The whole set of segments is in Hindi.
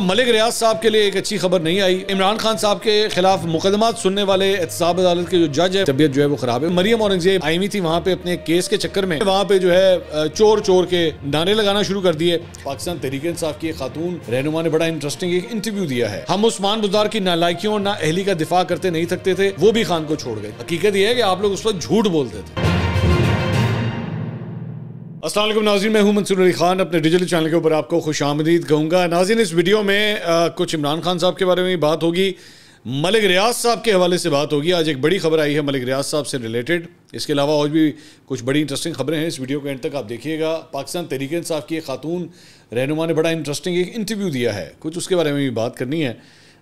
मलिक रियाज साहब के लिए एक अच्छी खबर नहीं आई इमरान खान साहब के खिलाफ मुकदमा सुनने वाले एहतसाब अदालत के जो जज है तबियत जो है वो खराब है मरियम औरंगजेब आई हुई थी वहाँ पे अपने केस के चक्कर में वहाँ पे जो है चोर चोर के नारे लगाना शुरू कर दिए पाकिस्तान तहरीक इंसाफ की खातून रहनुमा ने बड़ा इंटरेस्टिंग एक इंटरव्यू दिया है हम उस्मान बुजार की नालायकियों और ना अहली का दिफा करते नहीं थकते थे वो भी खान को छोड़ गए हकीकत यह है कि आप लोग उस वक्त झूठ बोलते थे असलम नाजिन मैं हूँ मंसूर अली खान अपने डिजिटल चैनल के ऊपर आपको खुश आमदीद कहूँगा नाजिन इस वीडियो में आ, कुछ इमरान खान साहब के बारे में बात होगी मलिक रियाज साहब के हवाले से बात होगी आज एक बड़ी खबर आई है मलिक रियाज साहब से रिलेटेड इसके अलावा और भी कुछ बड़ी इंटरेस्टिंग खबरें हैं इस वीडियो के एंड तक आप देखिएगा पाकिस्तान तहरीक साहब की खातून रहनुमा ने बड़ा इंटरेस्टिंग एक इंटरव्यू दिया है कुछ उसके बारे में भी बात करनी है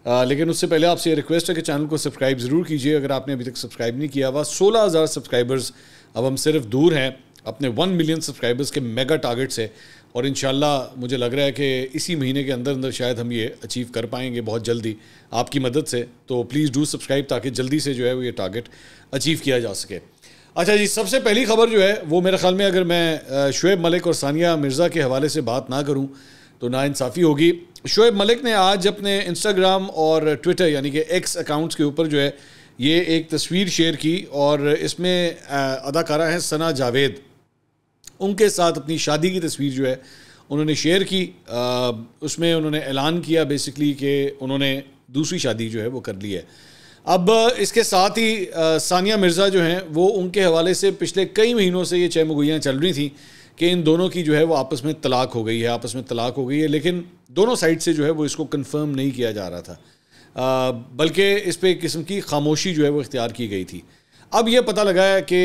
आ, लेकिन उससे पहले आपसे रिक्वेस्ट है कि चैनल को सब्सक्राइब ज़रूर कीजिए अगर आपने अभी तक सब्सक्राइब नहीं किया हुआ सोलह हज़ार सब्सक्राइबर्स अब हम सिर्फ दूर हैं अपने वन मिलियन सब्सक्राइबर्स के मेगा टारगेट्स है और इन मुझे लग रहा है कि इसी महीने के अंदर अंदर शायद हम ये अचीव कर पाएंगे बहुत जल्दी आपकी मदद से तो प्लीज़ डू सब्सक्राइब ताकि जल्दी से जो है वो ये टारगेट अचीव किया जा सके अच्छा जी सबसे पहली खबर जो है वो मेरे ख्याल में अगर मैं शुएब मलिक और सानिया मिर्ज़ा के हवाले से बात ना करूँ तो नाानसाफ़ी होगी शुएब मलिक ने आज अपने इंस्टाग्राम और ट्विटर यानी कि एक्स अकाउंट्स के ऊपर जो है ये एक तस्वीर शेयर की और इसमें अदाकारा है सना जावेद उनके साथ अपनी शादी की तस्वीर जो है उन्होंने शेयर की आ, उसमें उन्होंने ऐलान किया बेसिकली कि उन्होंने दूसरी शादी जो है वो कर ली है अब इसके साथ ही सानिया मिर्ज़ा जो हैं वो उनके हवाले से पिछले कई महीनों से ये चहमगोयाँ चल रही थी कि इन दोनों की जो है वो आपस में तलाक हो गई है आपस में तलाक हो गई है लेकिन दोनों साइड से जो है वो इसको कन्फर्म नहीं किया जा रहा था बल्कि इस पर किस्म की खामोशी जो है वो इख्तियार की गई थी अब यह पता लगा है कि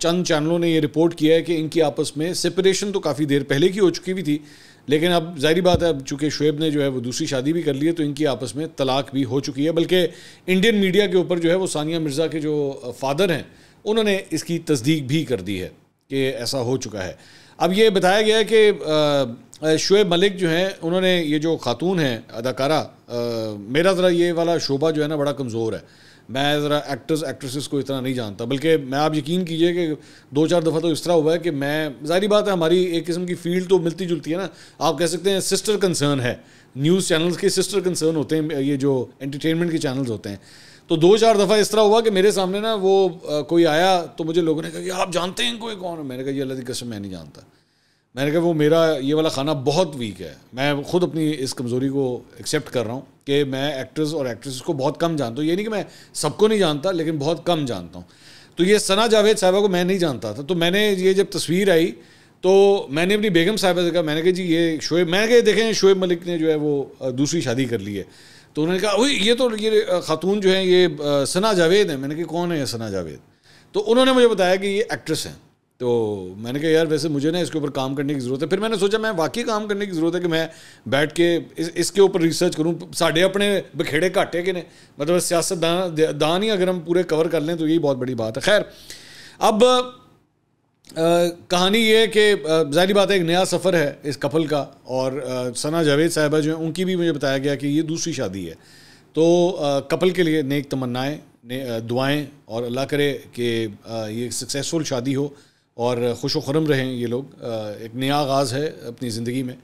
चंद चैनलों ने ये रिपोर्ट किया है कि इनकी आपस में सेपरेशन तो काफ़ी देर पहले की हो चुकी भी थी लेकिन अब जाहिर बात है अब चूँकि शुएब ने जो है वो दूसरी शादी भी कर ली है तो इनकी आपस में तलाक भी हो चुकी है बल्कि इंडियन मीडिया के ऊपर जो है वो सानिया मिर्ज़ा के जो फादर हैं उन्होंने इसकी तस्दीक भी कर दी है कि ऐसा हो चुका है अब ये बताया गया है कि शुएब मलिक जो हैं उन्होंने ये जो खातून हैं अदाकारा मेरा ज़रा ये वाला शोभा जो है ना बड़ा कमज़ोर है मैं ज़रा एक्टर्स एक्ट्रेसेस को इतना नहीं जानता बल्कि मैं आप यकीन कीजिए कि दो चार दफ़ा तो इस तरह हुआ है कि मैं जारी बात है हमारी एक किस्म की फील्ड तो मिलती जुलती है ना आप कह सकते हैं सिस्टर कंसर्न है न्यूज़ चैनल्स के सिस्टर कंसर्न होते हैं ये जो एंटरटेनमेंट के चैनल्स होते हैं तो दो चार दफ़ा इस तरह हुआ कि मेरे सामने ना वो आ, कोई आया तो मुझे लोगों ने कहा कि आप जानते हैं कोई कौन है मैंने कहा ये अल्लाह की कसम मैं नहीं जानता मैंने कहा वो मेरा ये वाला खाना बहुत वीक है मैं खुद अपनी इस कमज़ोरी को एक्सेप्ट कर रहा हूँ कि मैं एक्टर्स और एक्ट्रेस को बहुत कम जानता हूँ ये नहीं कि मैं सबको नहीं जानता लेकिन बहुत कम जानता हूँ तो ये सना जावेद साहबा को मैं नहीं जानता था तो मैंने ये जब तस्वीर आई तो मैंने अपनी बेगम साहबा से कहा मैंने कहा जी ये शोएब मैंने कहा देखें शोएब मलिक ने जो है वो दूसरी शादी कर ली है तो उन्होंने कहा वही ये तो ये खातून जो है ये सना जावेद है मैंने कहा कौन है सना जावेद तो उन्होंने मुझे बताया कि ये एक्ट्रेस हैं तो मैंने कहा यार वैसे मुझे ना इसके ऊपर काम करने की ज़रूरत है फिर मैंने सोचा मैं वाकई काम करने की ज़रूरत है कि मैं बैठ के इस इसके ऊपर रिसर्च करूँ साढ़े अपने बखेड़े घाटे के ने मतलब सियासतदान दान ही अगर हम पूरे कवर कर लें तो यही बहुत बड़ी बात है खैर अब आ, कहानी ये है कि जहरी बात है एक नया सफ़र है इस कपल का और आ, सना जावेद साहिबा जो है उनकी भी मुझे बताया गया कि ये दूसरी शादी है तो आ, कपल के लिए नेक तमन्नाएँ ने, दुआएँ और अल्लाह करे कि ये सक्सेसफुल शादी हो और खुश खरम रहें ये लोग एक नया आगाज़ है अपनी ज़िंदगी में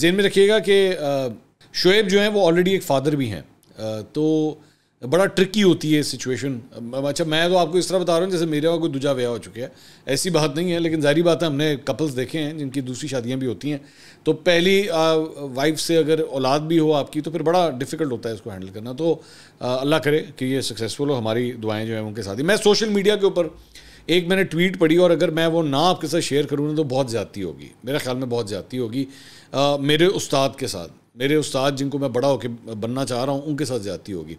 जेन में रखिएगा कि शुएब जो हैं वो ऑलरेडी एक फ़ादर भी हैं तो बड़ा ट्रिकी होती है सिचुएशन अच्छा मैं तो आपको इस तरह बता रहा हूँ जैसे मेरे और कोई दूजा ब्याह हो चुके हैं ऐसी बात नहीं है लेकिन जारी बात है हमने कपल्स देखे हैं जिनकी दूसरी शादियाँ भी होती हैं तो पहली वाइफ से अगर औलाद भी हो आपकी तो फिर बड़ा डिफ़िकल्ट होता है इसको हैंडल करना तो अल्लाह करे कि ये सक्सेसफुल हो हमारी दुआएँ जो हैं उनके साथ ही मैं सोशल मीडिया के ऊपर एक मैंने ट्वीट पढ़ी और अगर मैं वो ना आपके साथ शेयर करूँ ना तो बहुत ज़्यादा होगी मेरे ख्याल में बहुत ज़्यादा होगी आ, मेरे उस्ताद के साथ मेरे उस्ताद जिनको मैं बड़ा होकर बनना चाह रहा हूँ उनके साथ ज़्यादा होगी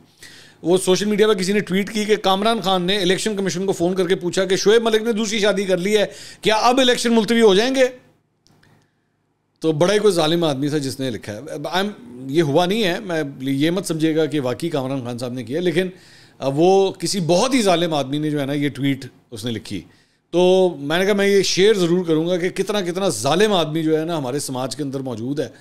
वो सोशल मीडिया पर किसी ने ट्वीट की कि कामरान खान ने इलेक्शन कमीशन को फ़ोन करके पूछा कि शोएब मलिक ने दूसरी शादी कर ली है क्या अब इलेक्शन मुलतवी हो जाएंगे तो बड़ा ही कोई ालिम आदमी था जिसने लिखा है आई ये हुआ नहीं है मैं ये मत समझिएगा कि वाकई कामरान खान साहब ने किया लेकिन वो किसी बहुत ही ालिम आदमी ने जो है ना ये ट्वीट उसने लिखी तो मैंने कहा मैं ये शेयर ज़रूर करूँगा कि कितना कितना ालिम आदमी जो है ना हमारे समाज के अंदर मौजूद है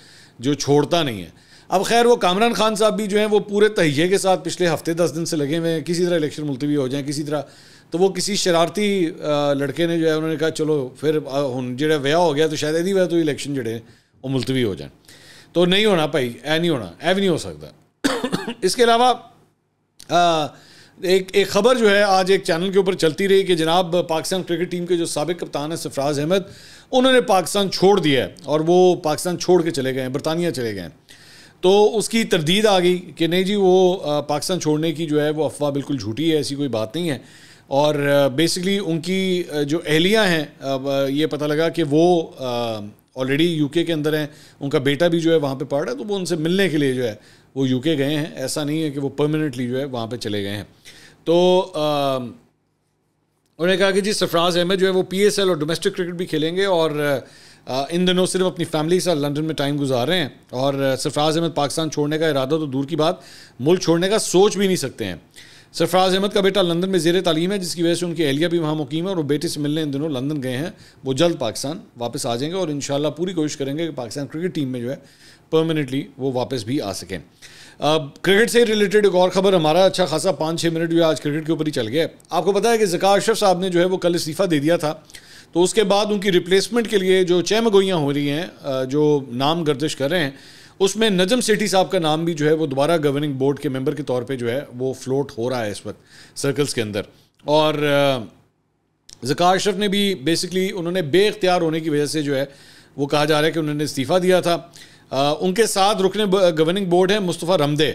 जो छोड़ता नहीं है अब खैर वो कामरान खान साहब भी जो हैं वो पूरे तहिए के साथ पिछले हफ्ते दस दिन से लगे हुए हैं किसी तरह इलेक्शन मुलतवी हो जाए किसी तरह तो वो किसी शरारती लड़के ने जो है उन्होंने कहा चलो फिर हूँ जो व्याह हो गया तो शायद यदि वह तो इलेक्शन जोड़े वो मुलतवी हो जाए तो नहीं होना भाई ए नहीं होना ए भी नहीं हो सकता इसके अलावा एक एक खबर जो है आज एक चैनल के ऊपर चलती रही कि जनाब पाकिस्तान क्रिकेट टीम के जो सबक कप्तान हैं सफराज अहमद उन्होंने पाकिस्तान छोड़ दिया है और वो पाकिस्तान छोड़ के चले गए हैं बरतानिया चले गए हैं तो उसकी तरदीद आ गई कि नहीं जी वो पाकिस्तान छोड़ने की जो है वो अफवाह बिल्कुल झूठी है ऐसी कोई बात नहीं है और बेसिकली उनकी जो अहलियाँ हैं ये पता लगा कि वो ऑलरेडी यूके के अंदर हैं उनका बेटा भी जो है वहाँ पे पढ़ रहा है तो वो उनसे मिलने के लिए जो है वो यूके गए हैं ऐसा नहीं है कि वो परमानेंटली जो है वहाँ पे चले गए हैं तो उन्होंने कहा कि जी सरफराज अहमद जो है वो पी और डोमेस्टिक क्रिकेट भी खेलेंगे और इन दिनों सिर्फ अपनी फैमिली के साथ लंदन में टाइम गुजार रहे हैं और सरफराज अहमद पाकिस्तान छोड़ने का इरादा तो दूर की बात मुल्क छोड़ने का सोच भी नहीं सकते हैं सरफराज अहमद का बेटा लंदन में जेर तालीम है जिसकी वजह से उनकी एहलिया भी वहाँ मुकीम है और वो बेटे से मिलने इन दिनों लंदन गए हैं वो जल्द पाकिस्तान वापस आ जाएंगे और इन पूरी कोशिश करेंगे कि पाकिस्तान क्रिकेट टीम में जो है परमानेंटली वो वापस भी आ सकें अब क्रिकेट से रिलेटेड एक और खबर हमारा अच्छा खासा पाँच छः मिनट भी आज क्रिकेट के ऊपर ही चल गया आपको पता है कि जका अशरफ साहब ने जो है वो कल इस्तीफ़ा दे दिया था तो उसके बाद उनकी रिप्लेसमेंट के लिए जो चहमगोइयाँ हो रही हैं जो नाम गर्दिश कर रहे हैं उसमें नजम सेठी साहब का नाम भी जो है वो दोबारा गवर्निंग बोर्ड के मेंबर के तौर पे जो है वो फ्लोट हो रहा है इस वक्त सर्कल्स के अंदर और जकार अशरफ ने भी बेसिकली उन्होंने बेख्तियार होने की वजह से जो है वो कहा जा रहा है कि उन्होंने इस्तीफ़ा दिया था उनके साथ रुकने गवर्निंग बोर्ड है मुस्तफ़ा रमदे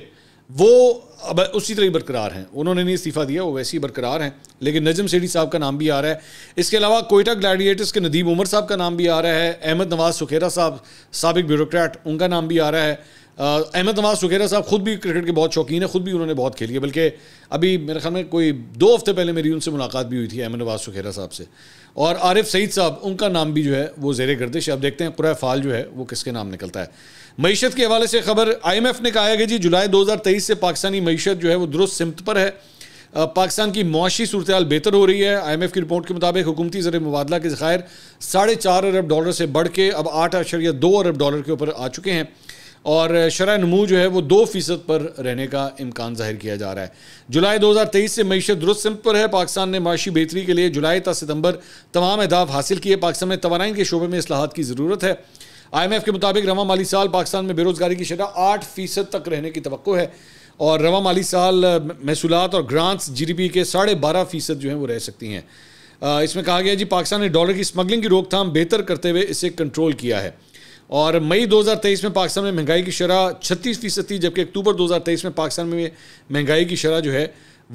वो अब उसी तरह बरकरार हैं उन्होंने नहीं इस्तीफ़ा दिया वो वैसे ही बरकरार हैं लेकिन नजम सेठी साहब का नाम भी आ रहा है इसके अलावा कोयटा ग्लैडिएटर्स के नदीम उमर साहब का नाम भी आ रहा है अहमद नवाज सुखेरा साहब सबक ब्यूरोक्रेट उनका नाम भी आ रहा है अहमद नवाज सुखेरा साहब खुद भी क्रिकेट के बहुत शौकीन है खुद भी उन्होंने बहुत खेली है बल्कि अभी मेरे ख्याल में कोई दो हफ्ते पहले मेरी उनसे मुलाकात भी हुई थी अहमद नवाज सुखेरा साहब से और आरिफ सईद साहब उनका नाम भी जो है वो जेर गर्दिश अब देखते हैं कुरा फाल जो है वो किसके नाम निकलता है मीशत के हवाले से खबर आई एम एफ ने कहा है कि जी जुलाई दो हज़ार तेईस से पाकिस्तानी मीशत जो है वो दुरुस्त सिमत पर है पाकिस्तान की मुआशी सूरत बेहतर हो रही है आई एम एफ की रिपोर्ट के मुताबिक हुकूमती जर मुबादला के ज़ायर साढ़े चार अरब डॉलर से बढ़ के अब आठ अशर या दो अरब डॉलर के ऊपर आ चुके हैं और शरा नमू जो है वो दो फीसद पर रहने का इम्कान जाहिर किया जा रहा है जुलाई 2023 से मीशत दुरुस्त सिमत पर है पाकिस्तान ने माशी बेहतरी के लिए जुलाई तथा सितंबर तमाम अहदाफ हासिल किए पाकिस्तान में तोानाइन के शोबे में असलाहत की ज़रूरत है आई एम एफ़ के मुताबिक रवा माली साल पाकिस्तान में बेरोज़गारी की शरह आठ फ़ीसद तक रहने की तो है और रवा माली साल महसूलत और ग्रांट्स जी डी पी के साढ़े बारह फ़ीसद जो हैं वो रह सकती हैं इसमें कहा गया जी पाकिस्तान ने डॉलर की स्मगलिंग की रोकथाम बेहतर करते हुए इसे कंट्रोल किया है और मई 2023 में पाकिस्तान में महंगाई की शरह छत्तीस फीसद थी जबकि अक्टूबर 2023 में पाकिस्तान में महंगाई की शरह जो है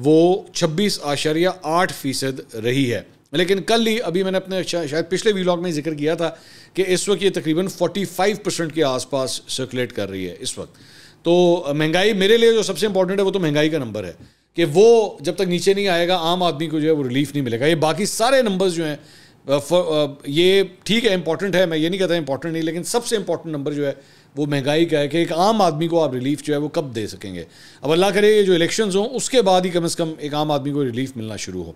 वो छब्बीस आशारिया आठ फीसद रही है लेकिन कल ही अभी मैंने अपने शायद पिछले वीलॉग में जिक्र किया था कि इस वक्त ये तकरीबन 45 परसेंट के आसपास सर्कुलेट कर रही है इस वक्त तो महंगाई मेरे लिए जो सबसे इंपॉर्टेंट है वो तो महंगाई का नंबर है कि वो जब तक नीचे नहीं आएगा आम आदमी को जो है वो रिलीफ नहीं मिलेगा ये बाकी सारे नंबर्स जो हैं Uh, uh, ये ठीक है इंपॉर्टेंट है मैं ये नहीं कहता इंपॉर्टेंट नहीं लेकिन सबसे इंपॉर्टेंट नंबर जो है वो महंगाई का है कि एक आम आदमी को आप रिलीफ जो है वो कब दे सकेंगे अब अल्लाह करे ये जो इलेक्शन हों उसके बाद ही कम अज़ कम एक आम आदमी को रिलीफ मिलना शुरू हो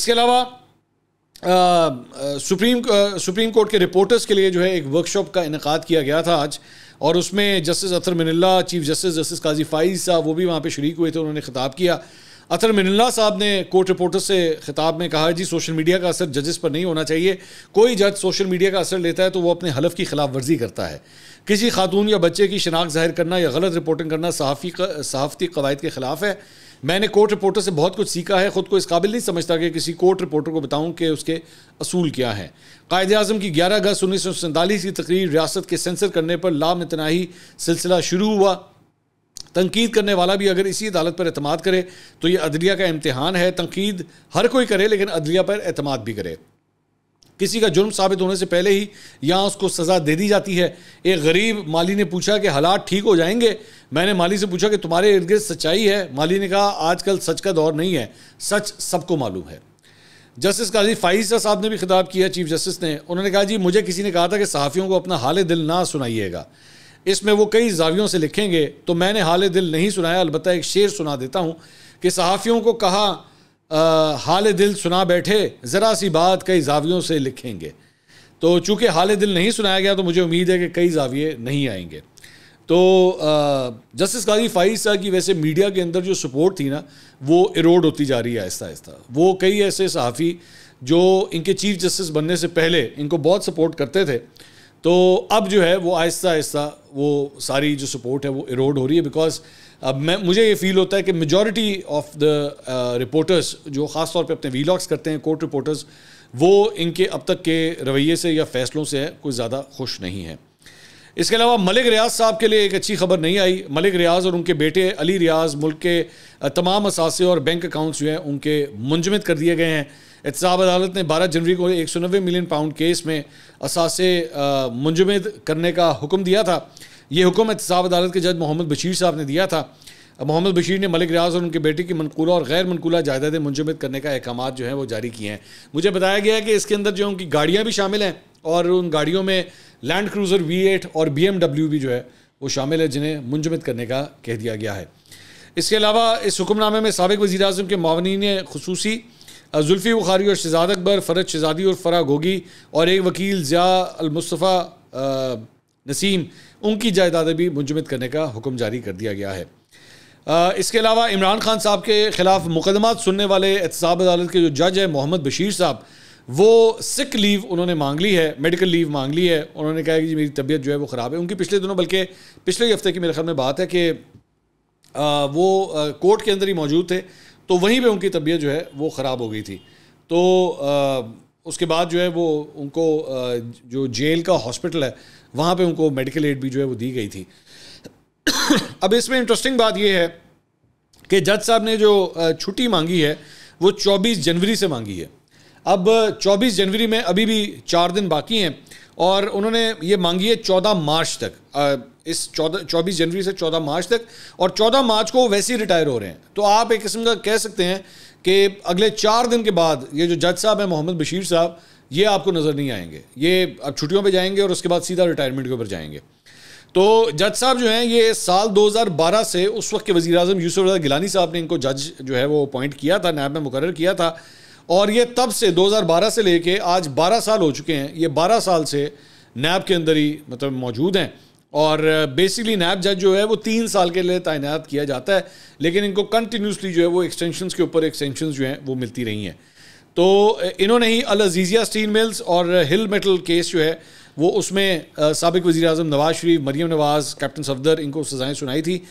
इसके अलावा uh, सुप्रीम सुप्रीम कोर्ट के रिपोर्टर्स के लिए जो है एक वर्कशॉप का इनका किया गया था आज और उसमें justice Athar Minallah chief justice justice Qazi Faez साहब वो भी वहाँ पर शरीक हुए थे उन्होंने खिताब किया अतर मिनल्ला साहब ने कोर्ट रिपोर्टर से खिताब में कहा जी सोशल मीडिया का असर जजेस पर नहीं होना चाहिए कोई जज सोशल मीडिया का असर लेता है तो वो अपने हलफ की खिलाफ वर्जी करता है किसी खातून या बच्चे की शनाख्त जाहिर करना या गलत रिपोर्टिंग करना सहाफ़ी सहाफ़ती कवायद के ख़िलाफ़ है मैंने कोर्ट रिपोर्टर से बहुत कुछ सीखा है ख़ुद को इस काबिल नहीं समझता कि किसी कोर्ट रिपोर्टर को बताऊं कि उसके असूल क्या हैं कायद अजम की ग्यारह अगस्त उन्नीस सौ सैंतालीस की तकरीर रियासत के सेंसर करने पर लामतनाही सिलसिला शुरू हुआ तनकीद करने वाला भी अगर इसी अदालत पर अतमाद करे तो ये अदलिया का इम्तहान है तनकीद हर कोई करे लेकिन अदलिया पर अतमाद भी करे किसी का जुर्म साबित होने से पहले ही यहाँ उसको सज़ा दे दी जाती है एक गरीब माली ने पूछा कि हालात ठीक हो जाएंगे मैंने माली से पूछा कि तुम्हारे इर्द सच्चाई है माली ने कहा आजकल सच का दौर नहीं है सच सबको मालूम है जस्टिस काजी फाइजा साहब ने भी खिताब किया चीफ जस्टिस ने उन्होंने कहा जी मुझे किसी ने कहा था कि सहाफ़ियों को अपना हाल दिल ना सुनाइएगा इसमें वो कई जावियों से लिखेंगे तो मैंने हाल दिल नहीं सुनाया अलबत् एक शेर सुना देता हूँ कि सहाफ़ियों को कहा आ, हाल दिल सुना बैठे ज़रा सी बात कई जावियों से लिखेंगे तो चूँकि हाल दिल नहीं सुनाया गया तो मुझे उम्मीद है कि कई जाविये नहीं आएंगे तो जस्टिस गाजी फाइज साहब की वैसे मीडिया के अंदर जो सपोर्ट थी ना वो इरोड होती जा रही है आहिस्ता आहिस्ता वो कई ऐसे सहाफ़ी जो इनके चीफ जस्टिस बनने से पहले इनको बहुत सपोर्ट करते थे तो अब जो है वो आहिस्ता आहिस्ता वो सारी जो सपोर्ट है वो इरोड हो रही है बिकॉज अब uh, मैं मुझे ये फील होता है कि मेजॉरिटी ऑफ द रिपोर्टर्स जो ख़ास तौर पे अपने वीलॉग्स करते हैं कोर्ट रिपोर्टर्स वो इनके अब तक के रवैये से या फैसलों से है कोई ज़्यादा खुश नहीं है इसके अलावा मलिक रियाज साहब के लिए एक अच्छी खबर नहीं आई मलिक रियाज और उनके बेटे अली रियाज मुल्क के uh, तमाम असासे और बैंक अकाउंट्स जो हैं उनके मुंजमद कर दिए गए हैं एहतसाब अदालत ने 12 जनवरी को नबे मिलियन पाउंड केस में असासे मुंजमद करने का हुक्म दिया था ये हुक्म एहतसाब अदालत के जज मोहम्मद बशीर साहब ने दिया था मोहम्मद बशीर ने मलिक रियाज और उनके बेटे की मनकूला और गैर मनकूला जायदादें मुंजमद करने का अहकाम जो हैं वो जारी किए हैं मुझे बताया गया है कि इसके अंदर जो उनकी गाड़ियाँ भी शामिल हैं और उन गाड़ियों में लैंड क्रूज़र वी एट और बी एम डब्ल्यू भी जो है वो शामिल है जिन्हें मुंजमद करने का कह दिया गया है इसके अलावा इस हुक्मनामे में सबक वजी अजम के मावनी ने खसूसी जुल्फ़ी बुखारी और शहजाद अकबर फ़रत शहजादी और फ़रा गोगी और एक वकील ज़िया अलमुस्तफ़ा नसीम उनकी जायदादें भी मुंजमद करने का हुक्म जारी कर दिया गया है आ, इसके अलावा इमरान खान साहब के ख़िलाफ़ मुकदमा सुनने वाले एहतसाब अदालत के जो जज है मोहम्मद बशीर साहब वो सिक लीव उन्होंने मांग ली है मेडिकल लीव मांग ली है उन्होंने कहा है कि जी मेरी तबीयत जो है वो ख़राब है उनकी पिछले दिनों बल्कि पिछले हफ्ते की मेरे ख्याल में बात है कि आ, वो आ, कोर्ट के अंदर ही मौजूद थे तो वहीं पे उनकी तबीयत जो है वो ख़राब हो गई थी तो आ, उसके बाद जो है वो उनको आ, जो जेल का हॉस्पिटल है वहाँ पे उनको मेडिकल एड भी जो है वो दी गई थी अब इसमें इंटरेस्टिंग बात ये है कि जज साहब ने जो छुट्टी मांगी है वो 24 जनवरी से मांगी है अब 24 जनवरी में अभी भी चार दिन बाकी हैं और उन्होंने ये मांगी है 14 मार्च तक इस चौदह चौबीस जनवरी से चौदह मार्च तक और चौदह मार्च को वैसे ही रिटायर हो रहे हैं तो आप एक किस्म का कह सकते हैं कि अगले चार दिन के बाद ये जो जज साहब हैं मोहम्मद बशीर साहब ये आपको नज़र नहीं आएंगे ये अब छुट्टियों पे जाएंगे और उसके बाद सीधा रिटायरमेंट के ऊपर जाएंगे तो जज साहब जो हैं ये साल 2012 से उस वक्त के वजी अजम यूसुफ रजा गिलानी साहब ने इनको जज जो है वो अपॉइंट किया था नैब में मुकर किया था और ये तब से 2012 से लेके आज 12 साल हो चुके हैं ये 12 साल से नैब के अंदर ही मतलब मौजूद हैं और बेसिकली नैब जज जो है वो तीन साल के लिए तैनात किया जाता है लेकिन इनको कंटिन्यूसली जो है वो एक्सटेंशन के ऊपर एक्सटेंशन जो हैं वो मिलती रही हैं तो इन्होंने ही अल अजीज़िया स्टील मिल्स और हिल मेटल केस जो है वो उसमें सबक वजी अजम नवाज शरीफ मरीम नवाज़ कैप्टन सफदर इनको सज़ाएँ सुनाई थी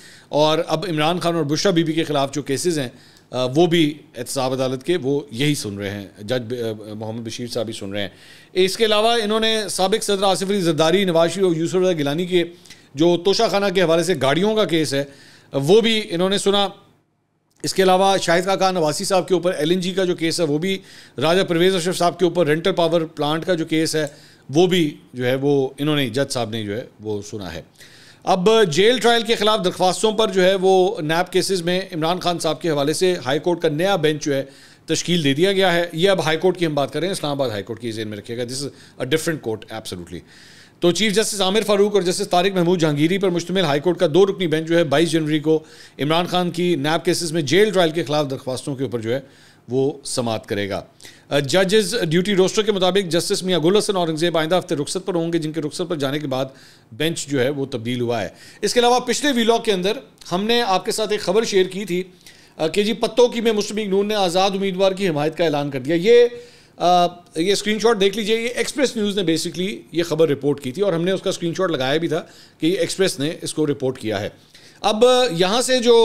और अब इमरान खान और बुशा बीबी के ख़िलाफ़ जो केसेज़ हैं वो भी एहतसाब अदालत के वो यही सुन रहे हैं जज मोहम्मद बशीर साहब भी सुन रहे हैं इसके अलावा इन्होंने सबक सदर आसिफ अली जरदारी नवाशी और यूसुफ गिलानी के जो तोशा खाना के हवाले से गाड़ियों का केस है वो भी इन्होंने सुना इसके अलावा शाहिद का खान नवासी साहब के ऊपर एलएनजी का जो केस है वो भी राजा परवेज़ अशरफ साहब के ऊपर रेंटल पावर प्लांट का जो केस है वो भी जो है वो इन्होंने जज साहब ने जो है वो सुना है अब जेल ट्रायल के खिलाफ दरख्वास्तों पर जो है वो नैब केसेस में इमरान खान साहब के हवाले से हाई कोर्ट का नया बेंच जो है तश्कील दे दिया गया है ये अब हाई कोर्ट की हम बात करें इस्लामाबाद हाई कोर्ट की जेन में रखिएगा this is a different court absolutely तो चीफ जस्टिस आमिर फारूक और जस्टिस तारिक महमूद जहांगीरी पर मुश्तमिल हाईकोर्ट का दो रुकनी बेंच जो है बाईस जनवरी को इमरान खान की नैब केसेस में जेल ट्रायल के खिलाफ दरख्वास्तों के ऊपर जो है वो समाप्त करेगा जजेस ड्यूटी रोस्टर के मुताबिक जस्टिस मियाँ गुल हसन औरंगजेब आइंदा हफ्ते रुखसत पर होंगे जिनके रुखसत पर जाने के बाद बेंच जो है वो तब्दील हुआ है इसके अलावा पिछले वीलॉग के अंदर हमने आपके साथ एक खबर शेयर की थी कि जी पत्तों की में मुस्लिम नून ने आज़ाद उम्मीदवार की हिमायत का ऐलान कर दिया ये आ, ये स्क्रीनशॉट देख लीजिए ये एक्सप्रेस न्यूज़ ने बेसिकली ये खबर रिपोर्ट की थी और हमने उसका स्क्रीनशॉट लगाया भी था कि एक्सप्रेस ने इसको रिपोर्ट किया है अब यहाँ से जो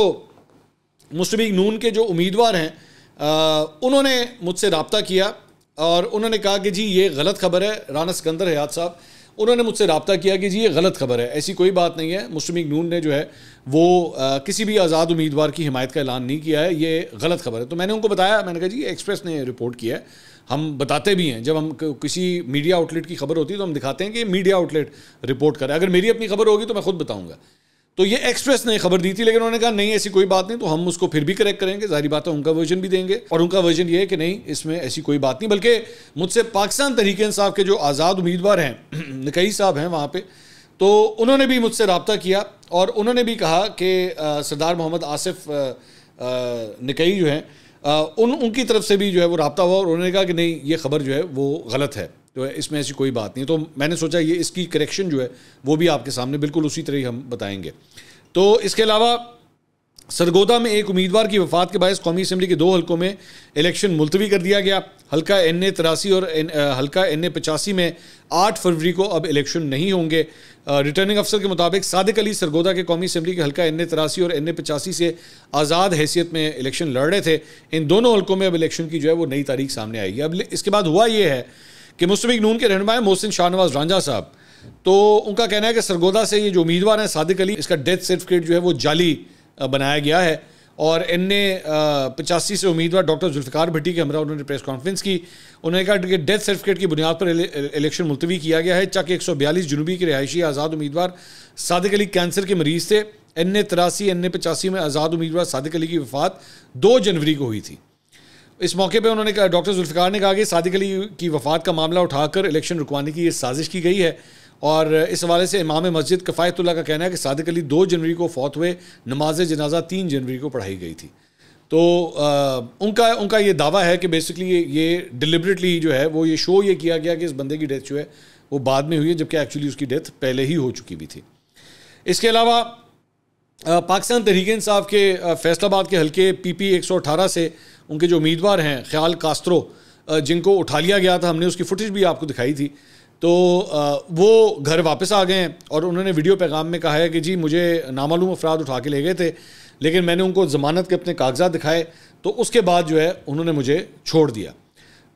मुस्लिम नून के जो उम्मीदवार हैं उन्होंने मुझसे रबता किया और उन्होंने कहा कि जी ये गलत खबर है राना सिकंदर हयात साहब उन्होंने मुझसे रबता किया कि जी ये गलत खबर है ऐसी कोई बात नहीं है मुस्लिम नून ने जो है वो आ, किसी भी आज़ाद उम्मीदवार की हिमायत का ऐलान नहीं किया है ये गलत खबर है तो मैंने उनको बताया मैंने कहा जी एक्सप्रेस ने रिपोर्ट किया है हम बताते भी हैं जब हम किसी मीडिया आउटलेट की खबर होती है तो हम दिखाते हैं कि मीडिया आउटलेट रिपोर्ट करें अगर मेरी अपनी खबर होगी तो मैं खुद बताऊँगा तो ये एक्सप्रेस ने खबर दी थी लेकिन उन्होंने कहा नहीं ऐसी कोई बात नहीं तो हम उसको फिर भी करेक्ट करेंगे जाहिर बात है उनका वर्जन भी देंगे और उनका वर्जन ये है कि नहीं इसमें ऐसी कोई बात नहीं बल्कि मुझसे पाकिस्तान तरीके इंसाफ के जो आज़ाद उम्मीदवार हैं निकई साहब हैं वहाँ पर तो उन्होंने भी मुझसे रबता किया और उन्होंने भी कहा कि सरदार मोहम्मद आसिफ निकई जो हैं उन उनकी तरफ से भी जो है वो रबता हुआ और उन्होंने कहा कि नहीं ये खबर जो है वो गलत है तो इसमें ऐसी कोई बात नहीं तो मैंने सोचा ये इसकी करेक्शन जो है वो भी आपके सामने बिल्कुल उसी तरह ही हम बताएंगे तो इसके अलावा सरगोदा में एक उम्मीदवार की वफात के बायस कौमी असम्बली के दो हलकों में इलेक्शन मुलतवी कर दिया गया हल्का एन ए तिरासी और एन, हल्का एन ए पचासी में आठ फरवरी को अब इलेक्शन नहीं होंगे रिटर्निंग अफसर के मुताबिक सादिक अली सरगोदा के कौमी असम्बली के हल्का एन ए तिरासी और एन ए पचासी से आज़ाद हैसियत में इलेक्शन लड़ रहे थे इन दोनों हल्कों में अब इलेक्शन की जो है वो नई तारीख सामने आएगी अब इसके बाद हुआ ये है कि मुस्लिम नून के रहनमाय मोहसिन शाहनवाज रांझा साहब तो उनका कहना है कि सरगोदा से ये जो उम्मीदवार हैं सादिक अली इसका डेथ सर्टिफिकेट जो है वो जाली बनाया गया है और एन ए पचासी से उम्मीदवार डॉक्टर जुल्फ़िकार भट्टी के हमरा उन्होंने प्रेस कॉन्फ्रेंस की उन्होंने कहा कि डेथ सर्टिफिकेट की बुनियाद पर इलेक्शन मुलतवी किया गया है चक एक सौ बयालीस जनूबी के रिहायशी आज़ाद उम्मीदवार सादिक अली कैंसर के मरीज़ थे एन ए तिरासी एन ए पचासी में आज़ाद उम्मीदवार सादिक अली की वफात दो जनवरी को हुई थी इस मौके पर उन्होंने कहा डॉक्टर जुल्फ़िकार ने कहा कि सादिक अली की वफात का मामला उठाकर इलेक्शन रुकवाने की ये साजिश की गई है और इस हवाले से इमाम मस्जिद कफ़ायतुल्ला का कहना है कि सादिक अली दो जनवरी को फौत हुए नमाज जनाजा तीन जनवरी को पढ़ाई गई थी तो आ, उनका उनका ये दावा है कि बेसिकली ये, ये डिलिबरेटली जो है वो ये शो ये किया गया कि इस बंदे की डेथ जो है वो बाद में हुई है जबकि एक्चुअली उसकी डेथ पहले ही हो चुकी भी थी इसके अलावा पाकिस्तान तहरीक इंसाफ के फैसलाबाद के हलके पी पी एक सौ अठारह से उनके जो उम्मीदवार हैं ख्याल कास्त्रो जिनको उठा लिया गया था हमने उसकी फुटेज भी आपको दिखाई थी तो वो घर वापस आ गए हैं और उन्होंने वीडियो पैगाम में कहा है कि जी मुझे नामालूम अफराद उठा के ले गए थे लेकिन मैंने उनको ज़मानत के अपने कागजात दिखाए तो उसके बाद जो है उन्होंने मुझे छोड़ दिया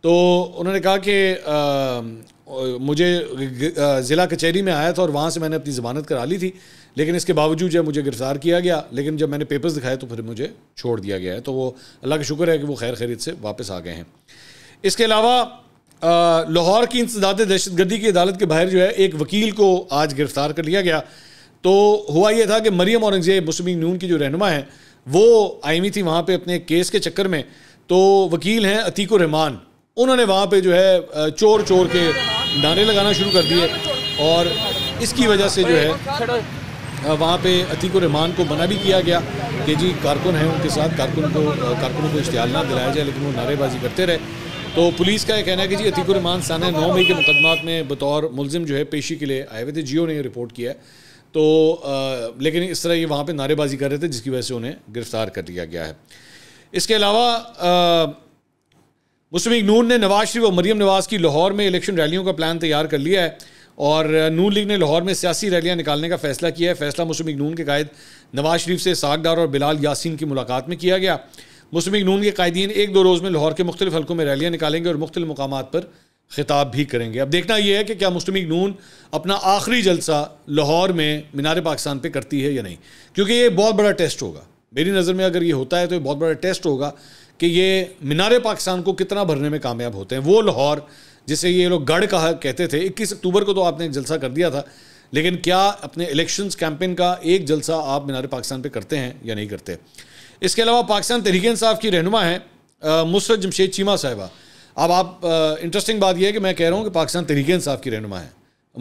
तो उन्होंने कहा कि मुझे ज़िला कचहरी में आया था और वहाँ से मैंने अपनी ज़मानत करा ली थी लेकिन इसके बावजूद जब मुझे गिरफ्तार किया गया लेकिन जब मैंने पेपर्स दिखाए तो फिर मुझे छोड़ दिया गया है तो वो अल्लाह का शुक्र है कि वो खैर खरीद से वापस आ गए हैं इसके अलावा लाहौर की इंसदाद दहशतगर्दी की अदालत के बाहर जो है एक वकील को आज गिरफ्तार कर लिया गया तो हुआ यह था कि मरियम औरंगजेब मुस्लिम नून की जो रहनमा है वो आई हुई थी वहाँ पर अपने केस के चक्कर में तो वकील हैं अतीक रहमान उन्होंने वहाँ पर जो है चोर चोर के नारे लगाना शुरू कर दिए और इसकी वजह से जो है वहाँ पे अतीक रहमान को मना भी किया गया कि जी कारकुन हैं उनके साथ कारकुन को कारकुनों को इश्तिहाल ना दिलाया जाए लेकिन वो नारेबाजी करते रहे तो पुलिस का यह कहना है कि जी अतीक रहमान साना नौ मई के मुकदमा में बतौर मुलजिम जो है पेशी के लिए आए हुए थे जियो ने रिपोर्ट किया है तो आ, लेकिन इस तरह ये वहाँ पर नारेबाजी कर रहे थे जिसकी वजह से उन्हें गिरफ़्तार कर लिया गया है इसके अलावा मुस्लिम नून ने नवाज शरीफ और मरीम नवाज की लाहौर में इलेक्शन रैलियों का प्लान तैयार कर लिया है और नून लीग ने लाहौर में सियासी रैलियां निकालने का फैसला किया है फैसला मुस्लिम नून के कायद नवाज शरीफ से सागडार और बिलाल यासिन की मुलाकात में किया गया मुस्लिम नून के कायदीन एक दो रोज़ में लाहौर के मुख्तलिफ हलकों में रैलियाँ निकालेंगे और मुख्तु मकाम पर खिताब भी करेंगे अब देखना यह है कि क्या मुस्लिम नून अपना आखिरी जलसा लाहौर में मीनार पाकिस्तान पर करती है या नहीं क्योंकि ये बहुत बड़ा टेस्ट होगा मेरी नज़र में अगर ये होता है तो ये बहुत बड़ा टेस्ट होगा कि ये मीनार पाकिस्तान को कितना भरने में कामयाब होते हैं वो लाहौर जिसे ये लोग गढ़ कहा कहते थे इक्कीस अक्टूबर को तो आपने एक जलसा कर दिया था लेकिन क्या अपने इलेक्शंस कैंपेन का एक जलसा आप मीनार पाकिस्तान पे करते हैं या नहीं करते इसके अलावा पाकिस्तान तहरीक इंसाफ की रहनुमा है मुसरत जमशेद चीमा साहिबा अब आप इंटरेस्टिंग बात यह है कि मैं कह रहा हूँ कि पाकिस्तान तहरीक इंसाफ की रहनुमा है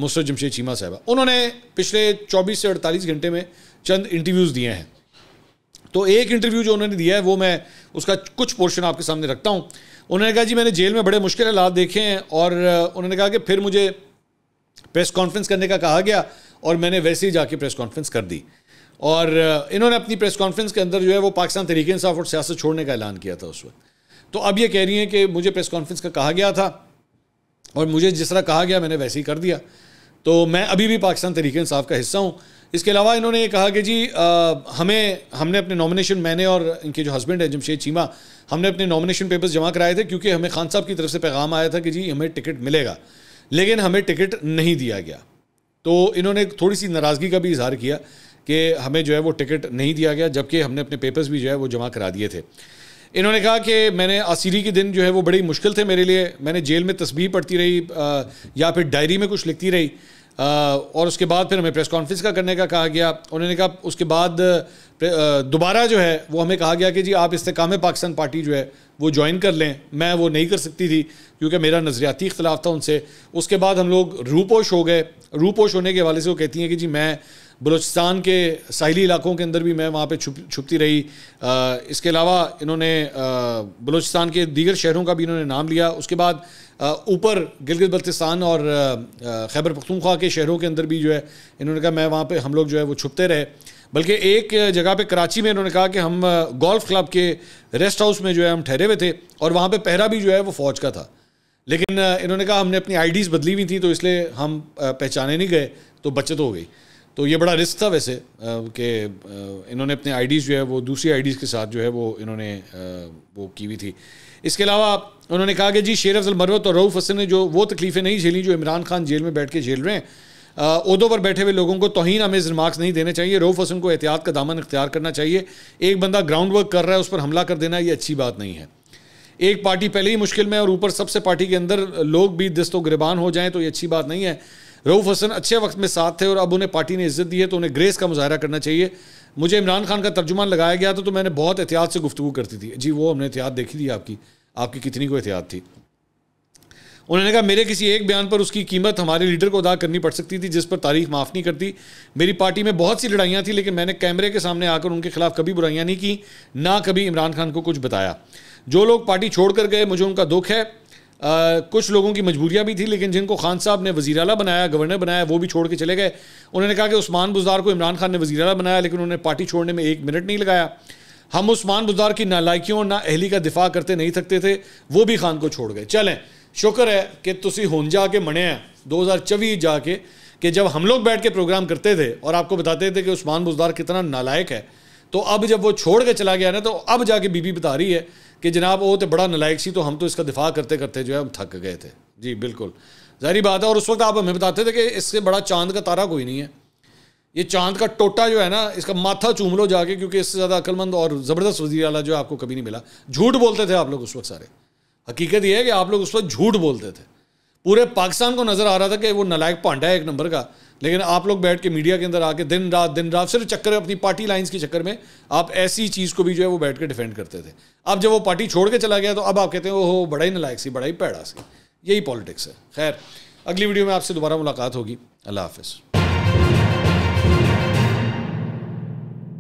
मुसरत जमशेद चीमा साहिबा उन्होंने पिछले चौबीस से अड़तालीस घंटे में चंद इंटरव्यूज़ दिए हैं तो एक इंटरव्यू जो उन्होंने दिया है वो मैं उसका कुछ पोर्शन आपके सामने रखता हूँ उन्होंने कहा जी मैंने जेल में बड़े मुश्किल हालात देखे हैं और उन्होंने कहा कि फिर मुझे प्रेस कॉन्फ्रेंस करने का कहा गया और मैंने वैसे ही जाके प्रेस कॉन्फ्रेंस कर दी और इन्होंने अपनी प्रेस कॉन्फ्रेंस के अंदर जो है वो पाकिस्तान तरीके इंसाफ और सियासत छोड़ने का ऐलान किया था उस वक्त तो अब ये कह रही हैं कि मुझे प्रेस कॉन्फ्रेंस का कहा गया था और मुझे जिस तरह कहा गया मैंने वैसे ही कर दिया तो मैं अभी भी पाकिस्तान तरीके इंसाफ का हिस्सा हूँ इसके अलावा इन्होंने ये कहा कि जी आ, हमें हमने अपने नॉमिनेशन मैंने और इनके जो हस्बैंड हैं जमशेद चीमा हमने अपने नॉमिनेशन पेपर्स जमा कराए थे क्योंकि हमें खान साहब की तरफ से पैगाम आया था कि जी हमें टिकट मिलेगा लेकिन हमें टिकट नहीं दिया गया तो इन्होंने थोड़ी सी नाराज़गी का भी इजहार किया कि हमें जो है वो टिकट नहीं दिया गया जबकि हमने अपने पेपर्स भी जो है वो जमा करा दिए थे इन्होंने कहा कि मैंने आसीरी के दिन जो है वो बड़ी मुश्किल थे मेरे लिए मैंने जेल में तस्वीर पढ़ती रही या फिर डायरी में कुछ लिखती रही और उसके बाद फिर हमें प्रेस कॉन्फ्रेंस का करने का कहा गया उन्होंने कहा उसके बाद दोबारा जो है वो हमें कहा गया कि जी आप इस्तेकाम पाकिस्तान पार्टी जो है वो ज्वाइन कर लें मैं वो नहीं कर सकती थी क्योंकि मेरा नज़रियाती इख्तलाफ था उनसे उसके बाद हम लोग रूपोश हो गए रूपोश होने के हवाले से वो कहती हैं कि जी मैं बलूचिस्तान के साहली इलाकों के अंदर भी मैं वहाँ पर छुप छुपती रही आ, इसके अलावा इन्होंने बलूचिस्तान के दीगर शहरों का भी इन्होंने नाम लिया उसके बाद ऊपर गिलगित बल्तिस्तान और खैबर पख्तूनख्वा के शहरों के अंदर भी जो है इन्होंने कहा मैं वहाँ पर हम लोग जो है वो छुपते रहे बल्कि एक जगह पे कराची में इन्होंने कहा कि हम गोल्फ क्लब के रेस्ट हाउस में जो है हम ठहरे हुए थे और वहाँ पे पहरा भी जो है वो फौज का था लेकिन इन्होंने कहा हमने अपनी आईडीज़ बदली हुई थी तो इसलिए हम पहचाने नहीं गए तो बचत हो गई तो ये बड़ा रिस्क था वैसे कि इन्होंने अपने आईडीज़ जो है वो दूसरी आईडीज़ के साथ जो है वो इन्होंने वो की हुई थी इसके अलावा उन्होंने कहा कि जी शेर अफजल मरवत और रऊफ़ हसन ने जो वो तकलीफ़ें नहीं झेली जो इमरान खान जेल में बैठ के झेल रहे हैं उहदों पर बैठे हुए लोगों को तोहन आमेज़ रिमार्क्स नहीं देने चाहिए रऊफ़ हसन को एहतियात का दामन इख्तियार करना चाहिए एक बंदा ग्राउंड वर्क कर रहा है उस पर हमला कर देना ये अच्छी बात नहीं है एक पार्टी पहले ही मुश्किल में और ऊपर सबसे पार्टी के अंदर लोग भी दस्तों गिरबान हो जाएँ तो ये अच्छी बात नहीं है रऊफ हसन अच्छे वक्त में साथ थे और अब उन्हें पार्टी ने इज्जत दी है तो उन्हें ग्रेस का मुजाहरा करना चाहिए मुझे इमरान खान का तर्जुमान लगाया गया था तो मैंने बहुत एहतियात से गुफ्तु करती थी जी वो हमने एहतियात देखी थी आपकी आपकी कितनी को एहतियात थी उन्होंने कहा मेरे किसी एक बयान पर उसकी कीमत हमारे लीडर को अदा करनी पड़ सकती थी जिस पर तारीख माफ़ नहीं करती मेरी पार्टी में बहुत सी लड़ाइयाँ थी लेकिन मैंने कैमरे के सामने आकर उनके खिलाफ कभी बुराइयाँ नहीं की ना कभी इमरान खान को कुछ बताया जो लोग पार्टी छोड़ कर गए मुझे उनका दुख है कुछ लोगों की मजबूरियाँ भी थी लेकिन जिनको खान साहब ने वजी अला बनाया गवर्नर बनाया वो भी छोड़ के चले गए उन्होंने कहा कि उस्मान बुजार को इमरान खान ने वजी अला बनाया लेकिन उन्होंने पार्टी छोड़ने में एक मिनट नहीं लगाया हम उस्मान बुजार की नालायकियों और ना अहली का दिफा करते नहीं थकते थे वो भी खान को छोड़ गए चलें शुक्र है कि तुम जा जाके मने हैं दो हज़ार चौबी जाके कि जब हम लोग बैठ के प्रोग्राम करते थे और आपको बताते थे कि उस्मान बुजार कितना नालायक है तो अब जब वो छोड़ के चला गया ना तो अब जाके बीबी बता रही है कि जनाब वो तो बड़ा नलायक सी तो हम तो इसका दिफा करते करते जो है हम थक गए थे जी बिल्कुल जाहिर बात है और उस वक्त आप हमें बताते थे कि इससे बड़ा चांद का तारा कोई नहीं है ये चांद का टोटा जो है ना इसका माथा चूम लो जाके क्योंकि इससे ज़्यादा अकलमंद और ज़बरदस्त वजी अला जो आपको कभी नहीं मिला झूठ बोलते थे आप लोग उस वक्त सारे हकीकत यह है कि आप लोग उस वक्त झूठ बोलते थे पूरे पाकिस्तान को नज़र आ रहा था कि वो नलायक पांडा है एक नंबर का लेकिन आप लोग बैठ के मीडिया के अंदर आके दिन रात दिन रात सिर्फ चक्कर अपनी पार्टी लाइंस के चक्कर में आप ऐसी चीज़ को भी जो है वो बैठ के डिफेंड करते थे अब जब वो पार्टी छोड़ के चला गया तो अब आप कहते हैं ओहो बड़ा ही नलायक सी बड़ा ही पैड़ा सी यही पॉलिटिक्स है खैर अगली वीडियो में आपसे दोबारा मुलाकात होगी अल्लाह हाफिज़